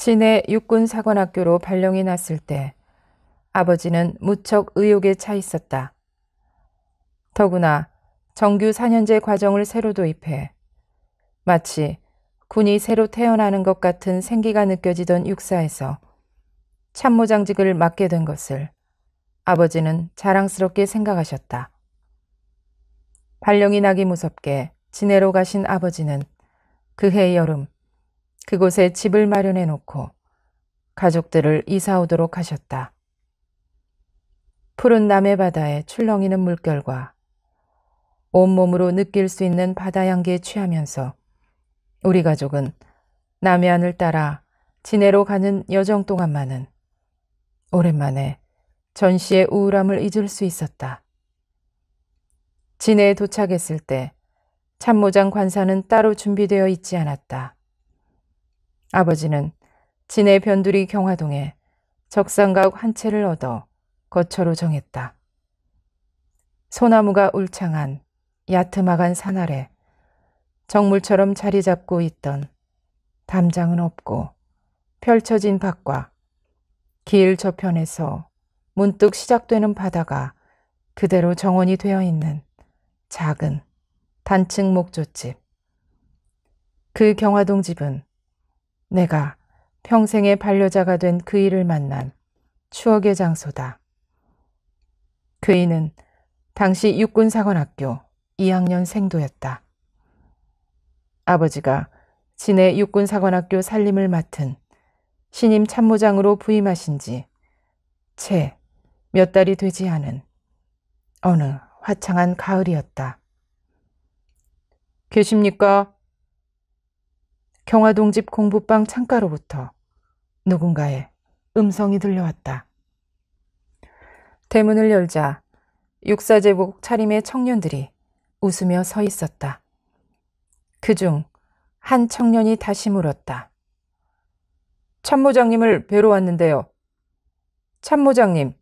진해 육군사관학교로 발령이 났을 때 아버지는 무척 의욕에 차 있었다. 더구나 정규 4년제 과정을 새로 도입해 마치 군이 새로 태어나는 것 같은 생기가 느껴지던 육사에서 참모장직을 맡게 된 것을 아버지는 자랑스럽게 생각하셨다. 발령이 나기 무섭게 진해로 가신 아버지는 그해 여름 그곳에 집을 마련해 놓고 가족들을 이사 오도록 하셨다. 푸른 남해 바다에 출렁이는 물결과 온몸으로 느낄 수 있는 바다 향기에 취하면서 우리 가족은 남해안을 따라 진해로 가는 여정 동안만은 오랜만에 전시의 우울함을 잊을 수 있었다. 진해에 도착했을 때 참모장 관사는 따로 준비되어 있지 않았다. 아버지는 진해 변두리 경화동에 적상각 한 채를 얻어 거처로 정했다. 소나무가 울창한 야트막한 산 아래 정물처럼 자리 잡고 있던 담장은 없고 펼쳐진 밖과길 저편에서 문득 시작되는 바다가 그대로 정원이 되어 있는 작은 단층 목조집. 그 경화동 집은 내가 평생의 반려자가 된 그이를 만난 추억의 장소다. 그이는 당시 육군사관학교 2학년 생도였다. 아버지가 진해 육군사관학교 살림을 맡은 신임 참모장으로 부임하신 지 채 몇 달이 되지 않은 어느 화창한 가을이었다. 계십니까? 경화동집 공부방 창가로부터 누군가의 음성이 들려왔다. 대문을 열자 육사제복 차림의 청년들이 웃으며 서 있었다. 그 중 한 청년이 다시 물었다. 참모장님을 뵈러 왔는데요. 참모장님,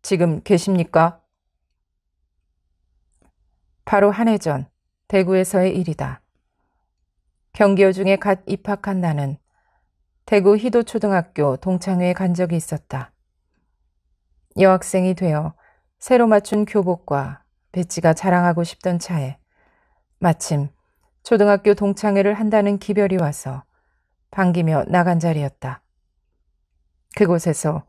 지금 계십니까? 바로 한해전 대구에서의 일이다. 경기여중에 갓 입학한 나는 대구 희도초등학교 동창회에 간 적이 있었다. 여학생이 되어 새로 맞춘 교복과 배지가 자랑하고 싶던 차에 마침 초등학교 동창회를 한다는 기별이 와서 반기며 나간 자리였다. 그곳에서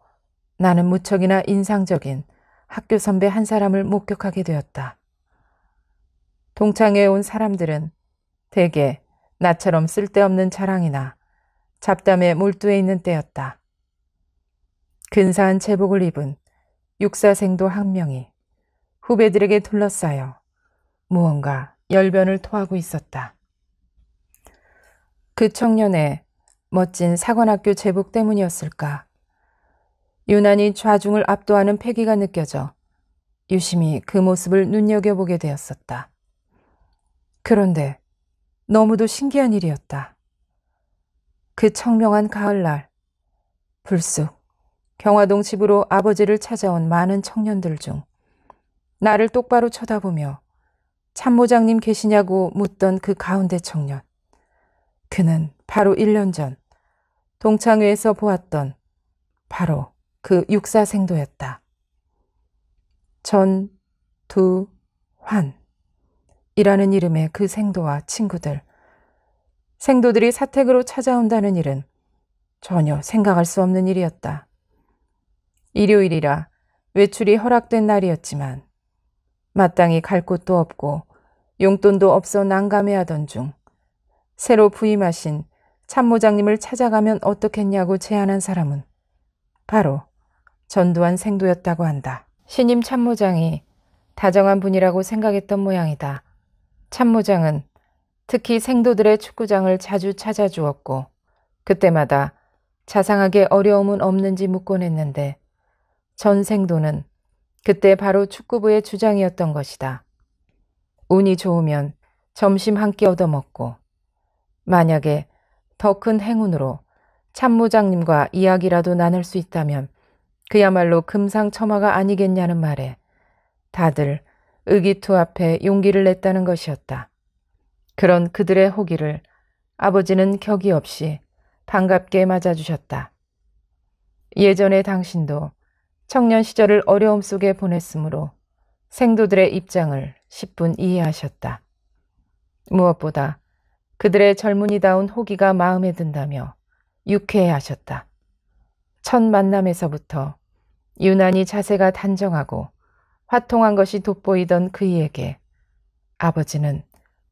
나는 무척이나 인상적인 학교 선배 한 사람을 목격하게 되었다. 동창회에 온 사람들은 대개 나처럼 쓸데없는 자랑이나 잡담에 몰두해 있는 때였다. 근사한 체복을 입은 육사생도 한 명이 후배들에게 둘러싸여 무언가 열변을 토하고 있었다. 그 청년의 멋진 사관학교 제복 때문이었을까? 유난히 좌중을 압도하는 패기가 느껴져 유심히 그 모습을 눈여겨보게 되었었다. 그런데 너무도 신기한 일이었다. 그 청명한 가을날, 불쑥 경화동 집으로 아버지를 찾아온 많은 청년들 중 나를 똑바로 쳐다보며 참모장님 계시냐고 묻던 그 가운데 청년. 그는 바로 1년 전 동창회에서 보았던 바로 그 육사생도였다. 전두환. 이라는 이름의 그 생도와 친구들. 생도들이 사택으로 찾아온다는 일은 전혀 생각할 수 없는 일이었다. 일요일이라 외출이 허락된 날이었지만 마땅히 갈 곳도 없고 용돈도 없어 난감해하던 중 새로 부임하신 참모장님을 찾아가면 어떻겠냐고 제안한 사람은 바로 전두환 생도였다고 한다. 신임 참모장이 다정한 분이라고 생각했던 모양이다. 참모장은 특히 생도들의 축구장을 자주 찾아주었고 그때마다 자상하게 어려움은 없는지 묻곤 했는데 전 생도는 그때 바로 축구부의 주장이었던 것이다. 운이 좋으면 점심 한 끼 얻어먹고 만약에 더 큰 행운으로 참모장님과 이야기라도 나눌 수 있다면 그야말로 금상첨화가 아니겠냐는 말에 다들 의기투합해 용기를 냈다는 것이었다. 그런 그들의 호기를 아버지는 격이 없이 반갑게 맞아주셨다. 예전의 당신도 청년 시절을 어려움 속에 보냈으므로 생도들의 입장을 10분 이해하셨다. 무엇보다 그들의 젊은이다운 호기가 마음에 든다며 유쾌해하셨다. 첫 만남에서부터 유난히 자세가 단정하고 화통한 것이 돋보이던 그이에게 아버지는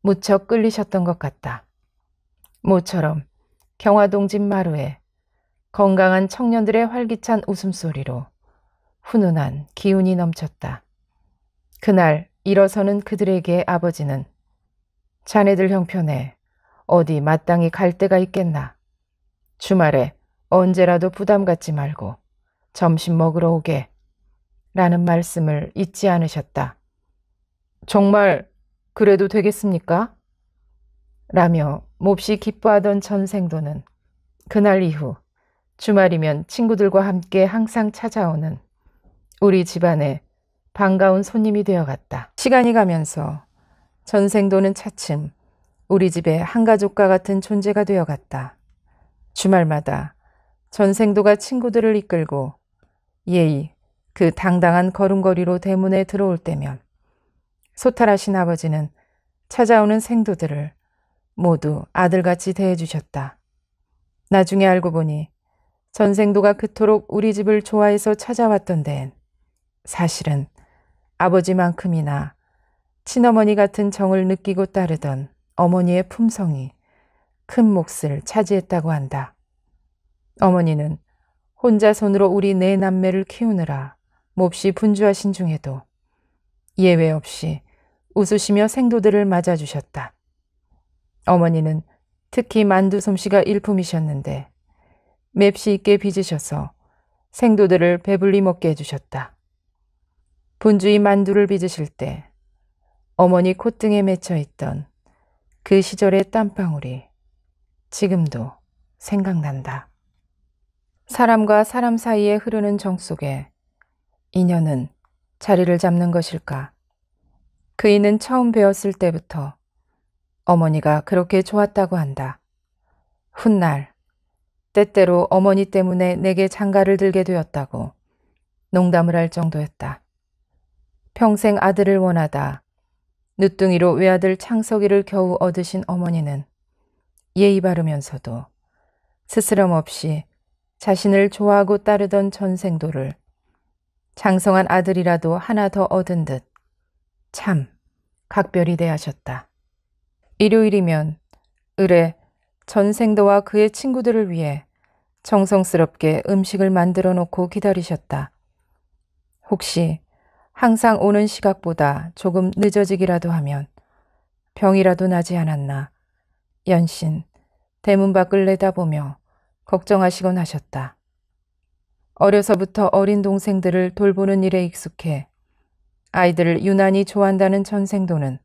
무척 끌리셨던 것 같다. 모처럼 경화동 집 마루에 건강한 청년들의 활기찬 웃음소리로 훈훈한 기운이 넘쳤다. 그날 일어서는 그들에게 아버지는 자네들 형편에 어디 마땅히 갈 데가 있겠나. 주말에 언제라도 부담 갖지 말고 점심 먹으러 오게 라는 말씀을 잊지 않으셨다. 정말 그래도 되겠습니까? 라며 몹시 기뻐하던 전생도는 그날 이후 주말이면 친구들과 함께 항상 찾아오는 우리 집안의 반가운 손님이 되어갔다. 시간이 가면서 전생도는 차츰 우리 집의 한가족과 같은 존재가 되어갔다. 주말마다 전생도가 친구들을 이끌고 예의, 그 당당한 걸음걸이로 대문에 들어올 때면 소탈하신 아버지는 찾아오는 생도들을 모두 아들같이 대해주셨다. 나중에 알고 보니 전생도가 그토록 우리 집을 좋아해서 찾아왔던 데엔 사실은 아버지만큼이나 친어머니 같은 정을 느끼고 따르던 어머니의 품성이 큰 몫을 차지했다고 한다. 어머니는 혼자 손으로 우리 네 남매를 키우느라 몹시 분주하신 중에도 예외 없이 웃으시며 생도들을 맞아주셨다. 어머니는 특히 만두 솜씨가 일품이셨는데 맵시 있게 빚으셔서 생도들을 배불리 먹게 해주셨다. 분주히 만두를 빚으실 때 어머니 콧등에 맺혀 있던 그 시절의 땀방울이 지금도 생각난다. 사람과 사람 사이에 흐르는 정 속에 인연은 자리를 잡는 것일까? 그이는 처음 배웠을 때부터 어머니가 그렇게 좋았다고 한다. 훗날, 때때로 어머니 때문에 내게 장가를 들게 되었다고 농담을 할 정도였다. 평생 아들을 원하다. 늦둥이로 외아들 창석이를 겨우 얻으신 어머니는 예의 바르면서도 스스럼 없이 자신을 좋아하고 따르던 전생도를 장성한 아들이라도 하나 더 얻은 듯 참 각별히 대하셨다. 일요일이면 을의 전생도와 그의 친구들을 위해 정성스럽게 음식을 만들어 놓고 기다리셨다. 혹시 항상 오는 시각보다 조금 늦어지기라도 하면 병이라도 나지 않았나. 연신 대문 밖을 내다보며 걱정하시곤 하셨다. 어려서부터 어린 동생들을 돌보는 일에 익숙해 아이들을 유난히 좋아한다는 전생도는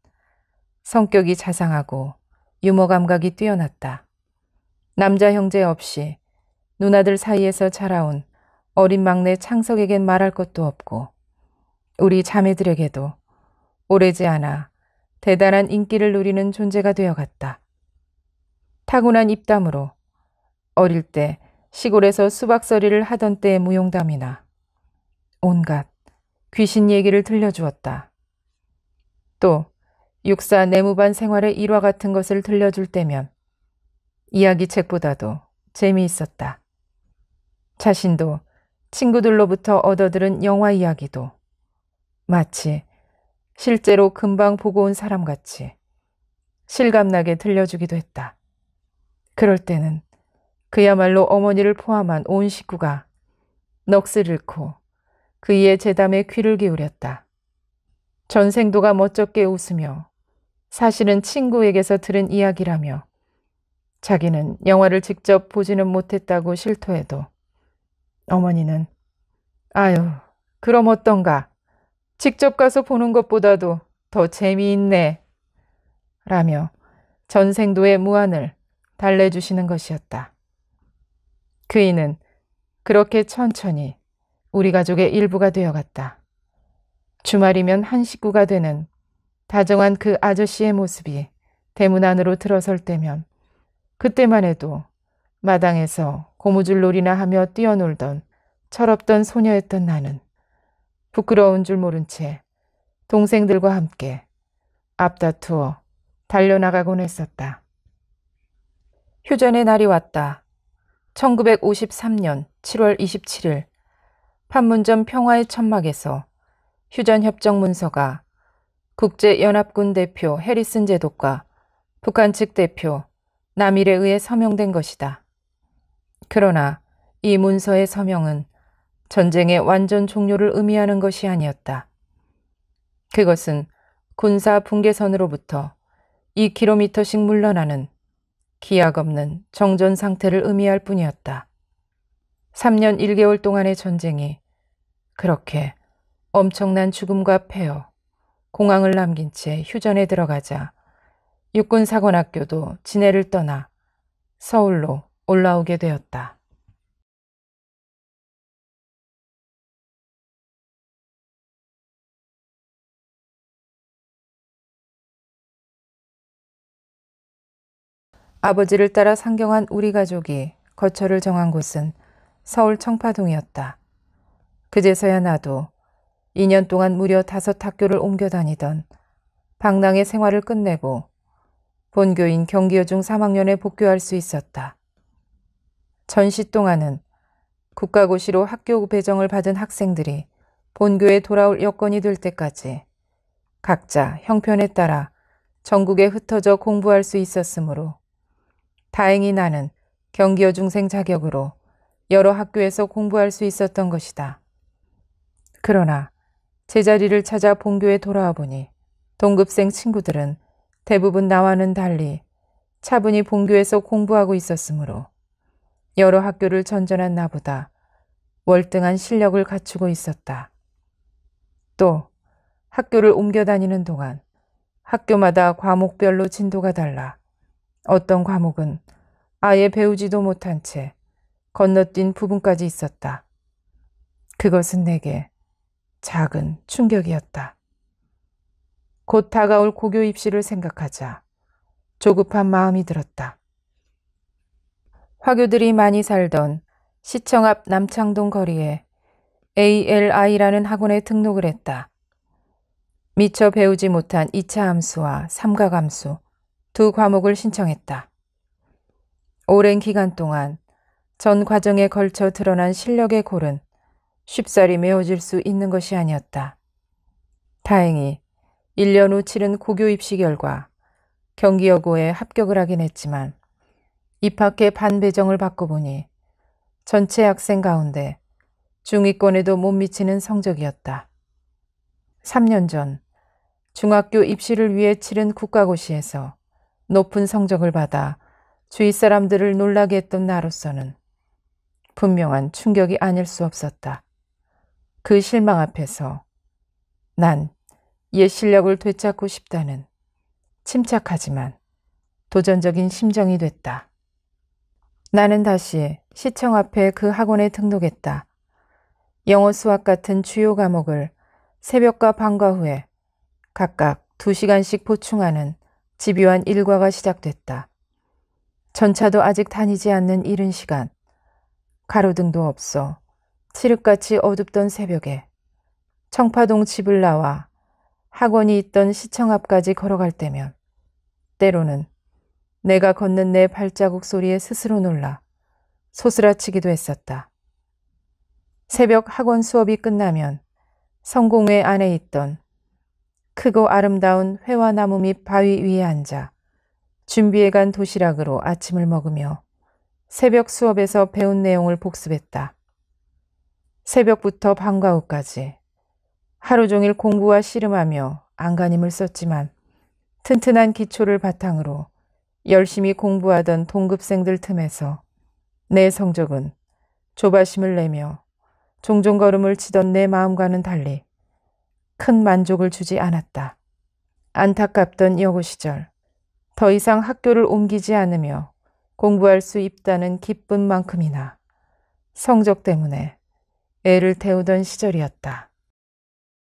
성격이 자상하고 유머 감각이 뛰어났다. 남자 형제 없이 누나들 사이에서 자라온 어린 막내 창석에겐 말할 것도 없고 우리 자매들에게도 오래지 않아 대단한 인기를 누리는 존재가 되어갔다. 타고난 입담으로 어릴 때 시골에서 수박서리를 하던 때의 무용담이나 온갖 귀신 얘기를 들려주었다. 또 육사 내무반 생활의 일화 같은 것을 들려줄 때면 이야기책보다도 재미있었다. 자신도 친구들로부터 얻어들은 영화 이야기도 마치 실제로 금방 보고 온 사람같이 실감나게 들려주기도 했다. 그럴 때는 그야말로 어머니를 포함한 온 식구가 넋을 잃고 그의 재담에 귀를 기울였다. 전생도가 멋쩍게 웃으며 사실은 친구에게서 들은 이야기라며 자기는 영화를 직접 보지는 못했다고 실토해도 어머니는 아유, 그럼 어떤가? 직접 가서 보는 것보다도 더 재미있네. 라며 전생도의 무한을 달래주시는 것이었다. 그이는 그렇게 천천히 우리 가족의 일부가 되어갔다. 주말이면 한 식구가 되는 다정한 그 아저씨의 모습이 대문 안으로 들어설 때면 그때만 해도 마당에서 고무줄 놀이나 하며 뛰어놀던 철없던 소녀였던 나는 부끄러운 줄 모른 채 동생들과 함께 앞다투어 달려나가곤 했었다. 휴전의 날이 왔다. 1953년 7월 27일 판문점 평화의 천막에서 휴전협정 문서가 국제연합군 대표 해리슨 제독과 북한 측 대표 남일에 의해 서명된 것이다. 그러나 이 문서의 서명은 전쟁의 완전 종료를 의미하는 것이 아니었다. 그것은 군사 붕괴선으로부터 2km씩 물러나는 기약 없는 정전 상태를 의미할 뿐이었다. 3년 1개월 동안의 전쟁이 그렇게 엄청난 죽음과 폐허, 공항을 남긴 채 휴전에 들어가자 육군사관학교도 진해를 떠나 서울로 올라오게 되었다. 아버지를 따라 상경한 우리 가족이 거처를 정한 곳은 서울 청파동이었다. 그제서야 나도 2년 동안 무려 다섯 학교를 옮겨 다니던 방랑의 생활을 끝내고 본교인 경기여중 3학년에 복교할수 있었다. 전시 동안은 국가고시로 학교 배정을 받은 학생들이 본교에 돌아올 여건이 될 때까지 각자 형편에 따라 전국에 흩어져 공부할 수 있었으므로 다행히 나는 경기여중생 자격으로 여러 학교에서 공부할 수 있었던 것이다. 그러나 제자리를 찾아 본교에 돌아와 보니 동급생 친구들은 대부분 나와는 달리 차분히 본교에서 공부하고 있었으므로 여러 학교를 전전한 나보다 월등한 실력을 갖추고 있었다. 또 학교를 옮겨 다니는 동안 학교마다 과목별로 진도가 달라 어떤 과목은 아예 배우지도 못한 채 건너뛴 부분까지 있었다. 그것은 내게 작은 충격이었다. 곧 다가올 고교 입시를 생각하자 조급한 마음이 들었다. 화교들이 많이 살던 시청 앞 남창동 거리에 ALI라는 학원에 등록을 했다. 미처 배우지 못한 2차 함수와 삼각 함수, 두 과목을 신청했다. 오랜 기간 동안 전 과정에 걸쳐 드러난 실력의 골은 쉽사리 메워질 수 있는 것이 아니었다. 다행히 1년 후 치른 고교 입시 결과 경기여고에 합격을 하긴 했지만 입학해 반배정을 받고 보니 전체 학생 가운데 중위권에도 못 미치는 성적이었다. 3년 전 중학교 입시를 위해 치른 국가고시에서 높은 성적을 받아 주위 사람들을 놀라게 했던 나로서는 분명한 충격이 아닐 수 없었다. 그 실망 앞에서 난 옛 실력을 되찾고 싶다는 침착하지만 도전적인 심정이 됐다. 나는 다시 시청 앞에 그 학원에 등록했다. 영어 수학 같은 주요 과목을 새벽과 방과 후에 각각 2시간씩 보충하는 집요한 일과가 시작됐다. 전차도 아직 다니지 않는 이른 시간. 가로등도 없어. 칠흑같이 어둡던 새벽에 청파동 집을 나와 학원이 있던 시청 앞까지 걸어갈 때면 때로는 내가 걷는 내 발자국 소리에 스스로 놀라 소스라치기도 했었다. 새벽 학원 수업이 끝나면 성공회 안에 있던 크고 아름다운 회화나무 및 바위 위에 앉아 준비해간 도시락으로 아침을 먹으며 새벽 수업에서 배운 내용을 복습했다. 새벽부터 방과 후까지 하루 종일 공부와 씨름하며 안간힘을 썼지만 튼튼한 기초를 바탕으로 열심히 공부하던 동급생들 틈에서 내 성적은 조바심을 내며 종종 걸음을 치던 내 마음과는 달리 큰 만족을 주지 않았다. 안타깝던 여고 시절. 더 이상 학교를 옮기지 않으며 공부할 수 있다는 기쁨만큼이나 성적 때문에 애를 태우던 시절이었다.